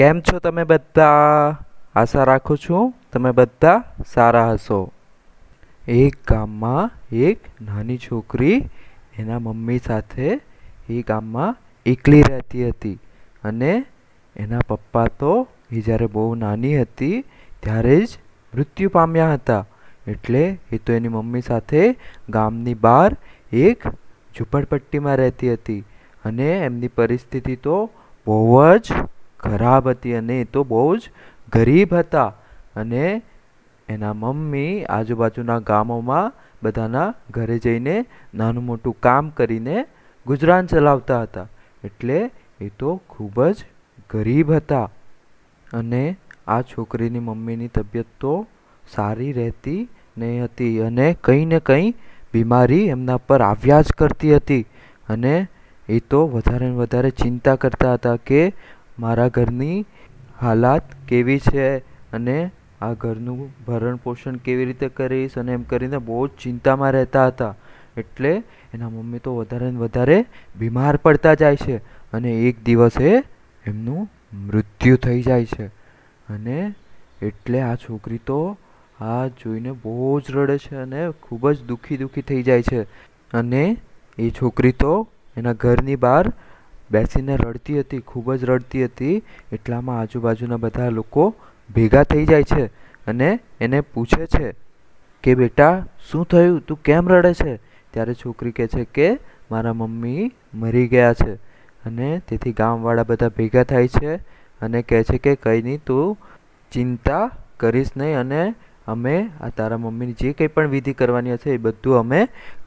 કેમ છો તમે બધા આશા રાખું છું તમે બધા સારા હશો એક ગામમાં એક નાની છોકરી એના મમ્મી સાથે એ ગામમાં એકલી રહેતી હતી અને એના પપ્પા તો એ જ્યારે બહુ નાની હતી ત્યારે જ મૃત્યુ પામ્યા હતા એટલે એ તો એની મમ્મી સાથે ગામની બહાર એક ઝૂંપડપટ્ટીમાં રહેતી હતી અને એમની પરિસ્થિતિ તો બહુ જ ખરાબ હતી અને એ તો બહુ જ ગરીબ હતા અને એના મમ્મી આજુબાજુના ગામોમાં બધાના ઘરે જઈને નાનું મોટું કામ કરીને ગુજરાન ચલાવતા હતા એટલે એ તો ખૂબ જ ગરીબ હતા અને આ છોકરીની મમ્મીની તબિયત તો સારી રહેતી નહીં હતી અને કંઈ ને કંઈ બીમારી એમના પર આવ્યા જ કરતી હતી અને એ તો વધારે ને વધારે ચિંતા કરતા હતા કે મારા ઘરની હાલાત કેવી છે અને આ ઘરનું ભરણ પોષણ કેવી રીતે કરીશ અને એમ કરીને બહુ જ ચિંતામાં રહેતા હતા એટલે એના મમ્મી તો વધારે ને વધારે બીમાર પડતા જાય છે અને એક દિવસે એમનું મૃત્યુ થઈ જાય છે અને એટલે આ છોકરી તો આ જોઈને બહુ જ રડે છે અને ખૂબ જ દુઃખી દુઃખી થઈ જાય છે અને એ છોકરી તો એના ઘરની બહાર બેસીને રડતી હતી ખૂબ જ રડતી હતી એટલામાં આજુબાજુના બધા લોકો ભેગા થઈ જાય છે અને એને પૂછે છે કે બેટા શું થયું તું કેમ રડે છે ત્યારે છોકરી કહે છે કે મારા મમ્મી મરી ગયા છે અને તેથી ગામવાળા બધા ભેગા થાય છે અને કહે છે કે કંઈ નહીં તું ચિંતા કરીશ નહીં અને અમે આ તારા મમ્મીની જે કંઈ પણ વિધિ કરવાની હશે એ બધું અમે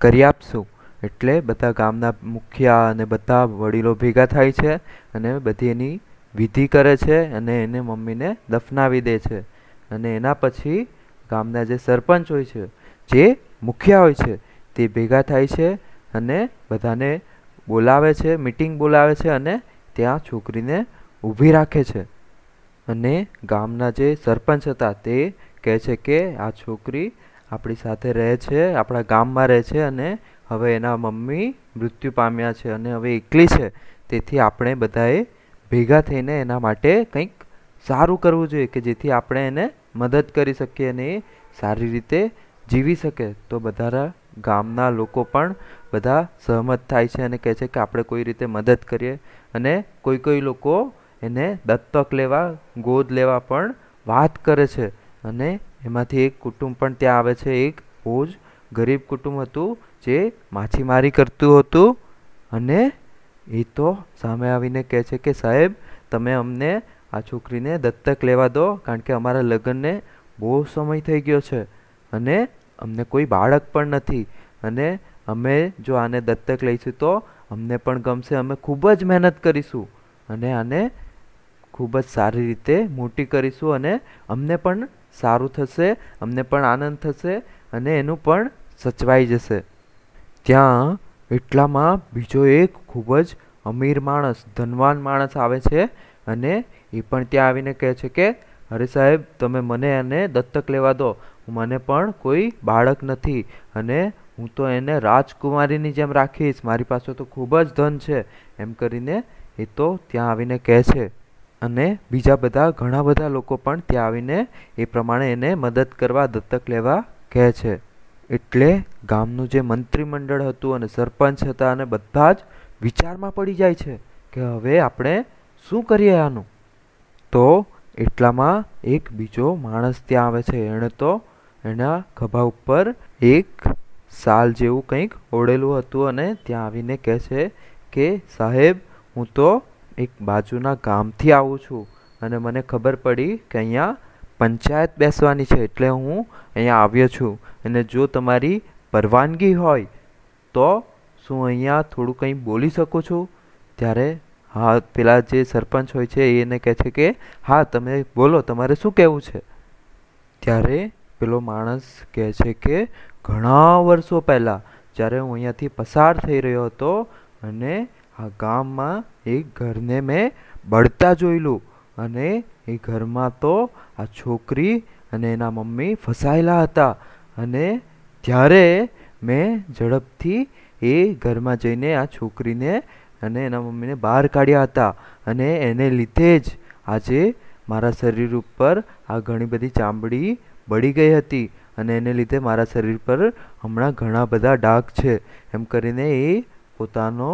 કરી આપશું એટલે બધા ગામના મુખિયા અને બધા વડીલો ભેગા થાય છે અને બધી એની વિધિ કરે છે અને એને મમ્મીને દફનાવી દે છે અને એના પછી ગામના જે સરપંચ હોય છે જે મુખિયા હોય છે તે ભેગા થાય છે અને બધાને બોલાવે છે મિટિંગ બોલાવે છે અને ત્યાં છોકરીને ઊભી રાખે છે અને ગામના જે સરપંચ હતા તે કહે છે કે આ છોકરી આપણી સાથે રહે છે આપણા ગામમાં રહે છે અને હવે એના મમ્મી મૃત્યુ પામ્યા છે અને હવે એકલી છે તેથી આપણે બધાએ ભેગા થઈને એના માટે કંઈક સારું કરવું જોઈએ કે જેથી આપણે એને મદદ કરી શકીએ અને એ સારી રીતે જીવી શકે તો બધા ગામના લોકો પણ બધા સહમત થાય છે અને કહે છે કે આપણે કોઈ રીતે મદદ કરીએ અને કોઈ કોઈ લોકો એને દત્તક લેવા ગોદ લેવા પણ વાત કરે છે અને એમાંથી એક કુટુંબ પણ ત્યાં આવે છે એક બહુ જ ગરીબ કુટુંબ હતું જે માછીમારી કરતું હતું અને એ તો સામે આવીને કહે છે કે સાહેબ તમે અમને આ છોકરીને દત્તક લેવા દો કારણ કે અમારા લગ્નને બહુ સમય થઈ ગયો છે અને અમને કોઈ બાળક પણ નથી અને અમે જો આને દત્તક લઈશું તો અમને પણ ગમશે અમે ખૂબ જ મહેનત કરીશું અને આને ખૂબ જ સારી રીતે મોટી કરીશું અને અમને પણ સારું થશે અમને પણ આનંદ થશે અને એનું પણ સચવાઈ જશે ત્યાં એટલામાં બીજો એક ખૂબ જ અમીર માણસ ધનવાન માણસ આવે છે અને એ પણ ત્યાં આવીને કહે છે કે અરે સાહેબ તમે મને એને દત્તક લેવા દો મને પણ કોઈ બાળક નથી અને હું તો એને રાજકુમારીની જેમ રાખીશ મારી પાસે તો ખૂબ જ ધન છે એમ કરીને એ તો ત્યાં આવીને કહે છે અને બીજા બધા ઘણા બધા લોકો પણ ત્યાં આવીને એ પ્રમાણે એને મદદ કરવા દત્તક લેવા કહે છે એટલે ગામનું જે મંત્રીમંડળ હતું અને સરપંચ હતા અને બધા જ વિચારમાં પડી જાય છે કે હવે આપણે શું કરીએ આનું તો એટલામાં એક બીજો માણસ ત્યાં આવે છે એણે તો એના ખભા ઉપર એક સાલ જેવું કંઈક ઓળેલું હતું અને ત્યાં આવીને કહે છે કે સાહેબ હું તો એક બાજુના ગામથી આવું છું અને મને ખબર પડી કે અહીંયા પંચાયત બેસવાની છે એટલે હું અહીંયા આવ્યો છું અને જો તમારી પરવાનગી હોય તો શું અહીંયા થોડું કંઈ બોલી શકો છો ત્યારે હા પેલા જે સરપંચ હોય છે એને કહે છે કે હા તમે બોલો તમારે શું કહેવું છે ત્યારે પેલો માણસ કહે છે કે ઘણા વર્ષો પહેલાં જ્યારે હું અહીંયાથી પસાર થઈ રહ્યો હતો અને આ ગામમાં એ ઘરને મેં બળતા જોયેલું અને એ ઘરમાં તો આ છોકરી અને એના મમ્મી ફસાયેલા હતા અને ત્યારે મેં ઝડપથી એ ઘરમાં જઈને આ છોકરીને અને એના મમ્મીને બહાર કાઢ્યા હતા અને એને લીધે જ આજે મારા શરીર ઉપર આ ઘણી બધી ચામડી બળી ગઈ હતી અને એને લીધે મારા શરીર પર હમણાં ઘણા બધા ડાઘ છે એમ કરીને એ પોતાનો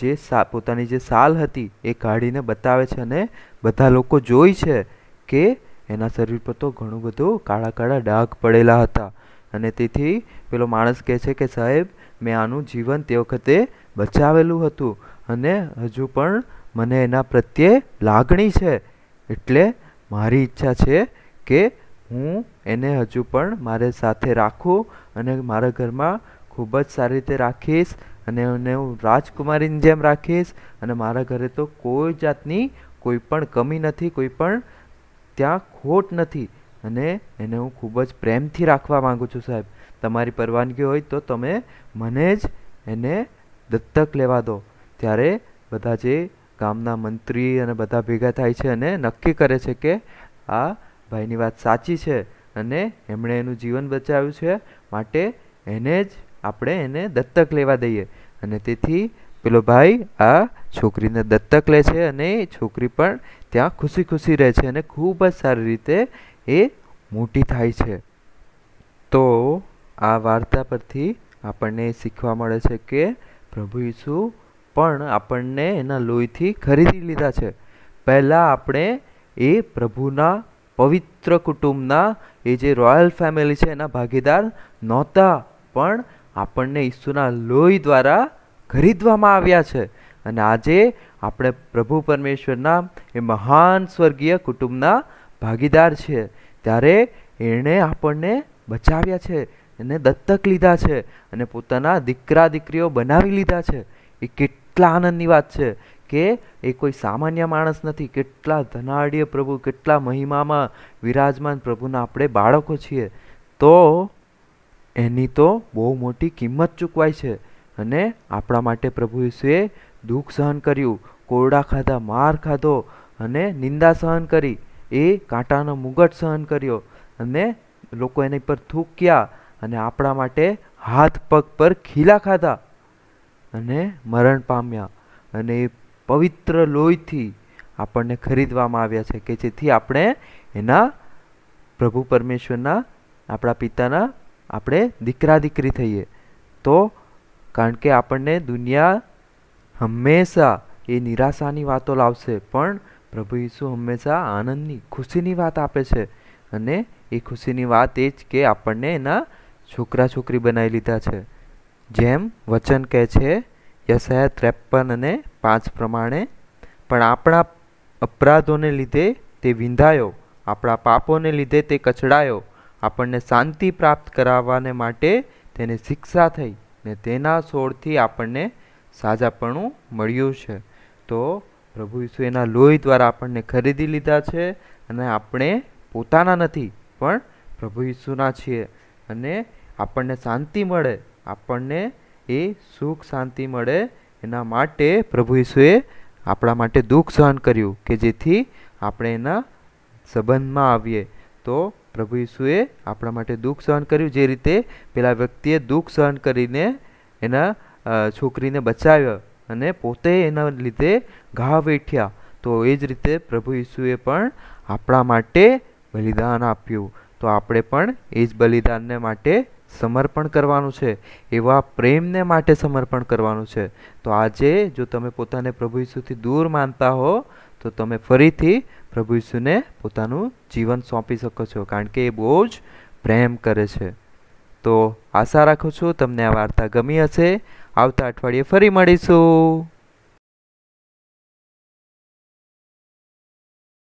જે સા પોતાની જે સાલ હતી એ કાઢીને બતાવે છે અને બધા લોકો જોઈ છે કે એના શરીર પર તો ઘણું બધું કાળા કાળા ડાઘ પડેલા હતા અને તેથી પેલો માણસ કહે છે કે સાહેબ મેં આનું જીવન તે વખતે બચાવેલું હતું અને હજુ પણ મને એના પ્રત્યે લાગણી છે એટલે મારી ઈચ્છા છે કે હું એને હજુ પણ મારે સાથે રાખું અને મારા ઘરમાં ખૂબ જ સારી રીતે રાખીશ અને એને હું રાજકુમારીની જેમ રાખીશ અને મારા ઘરે તો કોઈ જાતની કોઈ પણ કમી નથી કોઈ પણ ત્યાં ખોટ નથી અને એને હું ખૂબ જ પ્રેમથી રાખવા માગું છું સાહેબ તમારી પરવાનગી હોય તો તમે મને જ એને દત્તક લેવા દો ત્યારે બધા જે ગામના મંત્રી અને બધા ભેગા થાય છે અને નક્કી કરે છે કે આ ભાઈની વાત સાચી છે અને એમણે એનું જીવન બચાવ્યું છે માટે એને જ આપણે એને દત્તક લેવા દઈએ અને તેથી પેલો ભાઈ આ છોકરીને દત્તક લે છે અને છોકરી પણ ત્યાં ખુશી ખુશી રહે છે અને ખૂબ જ સારી રીતે એ મોટી થાય છે તો આ વાર્તા પરથી આપણને શીખવા મળે છે કે પ્રભુ ઈસુ પણ આપણને એના લોહીથી ખરીદી લીધા છે પહેલાં આપણે એ પ્રભુના પવિત્ર કુટુંબના એ જે રોયલ ફેમિલી છે એના ભાગીદાર નહોતા પણ આપણને ઈસુના લોહી દ્વારા ખરીદવામાં આવ્યા છે અને આજે આપણે પ્રભુ પરમેશ્વરના એ મહાન સ્વર્ગીય કુટુંબના ભાગીદાર છે ત્યારે એણે આપણને બચાવ્યા છે એને દત્તક લીધા છે અને પોતાના દીકરા દીકરીઓ બનાવી લીધા છે એ કેટલા આનંદની વાત છે કે એ કોઈ સામાન્ય માણસ નથી કેટલા ધનાઢ્ય પ્રભુ કેટલા મહિમામાં વિરાજમાન પ્રભુના આપણે બાળકો છીએ તો એની તો બહુ મોટી કિંમત ચૂકવાય છે અને આપણા માટે પ્રભુ ઈસુએ દુઃખ સહન કર્યું કોરડા ખાધા માર ખાધો અને નિંદા સહન કરી એ કાંટાનો મુગટ સહન કર્યો અને લોકો એની પર થૂક્યા અને આપણા માટે હાથ પગ પર ખીલા ખાધા અને મરણ પામ્યા અને એ પવિત્ર લોહીથી આપણને ખરીદવામાં આવ્યા છે કે જેથી આપણે એના પ્રભુ પરમેશ્વરના આપણા પિતાના આપણે દીકરા દીકરી થઈએ તો કારણ કે આપણને દુનિયા હંમેશા એ નિરાશાની વાતો લાવશે પણ પ્રભુ ઈસુ હંમેશા આનંદની ખુશીની વાત આપે છે અને એ ખુશીની વાત એ જ કે આપણને એના છોકરા છોકરી બનાવી લીધા છે જેમ વચન કહે છે યશયા ત્રેપન અને પાંચ પ્રમાણે પણ આપણા અપરાધોને લીધે તે વિંધાયો આપણા પાપોને લીધે તે કચડાયો આપણને શાંતિ પ્રાપ્ત કરાવવાને માટે તેને શિક્ષા થઈ ને તેના છોડથી આપણને સાજાપણું મળ્યું છે તો પ્રભુ ઈસુ એના લોહી દ્વારા આપણને ખરીદી લીધા છે અને આપણે પોતાના નથી પણ પ્રભુ ઈસુના છીએ અને આપણને શાંતિ મળે આપણને એ સુખ શાંતિ મળે એના માટે પ્રભુ ઈસુએ આપણા માટે દુઃખ સહન કર્યું કે જેથી આપણે એના સંબંધમાં આવીએ તો પ્રભુ ઈસુએ આપણા માટે દુઃખ સહન કર્યું જે રીતે પેલા વ્યક્તિએ દુઃખ સહન કરીને એના છોકરીને બચાવ્યો અને પોતે એના લીધે ઘા વેઠ્યા તો એ જ રીતે પ્રભુ ઈસુએ પણ આપણા માટે બલિદાન આપ્યું તો આપણે પણ એ જ બલિદાનને માટે સમર્પણ કરવાનું છે એવા પ્રેમને માટે સમર્પણ કરવાનું છે તો આજે જો તમે પોતાને પ્રભુ ઈસુથી દૂર માનતા હો તો તમે ફરીથી પ્રભુ ઈસુને પોતાનું જીવન સોંપી શકો છો કારણ કે એ બહુ જ પ્રેમ કરે છે તો આશા રાખું છું તમને આ વાર્તા ગમી હશે આવતા અઠવાડિયે ફરી મળીશું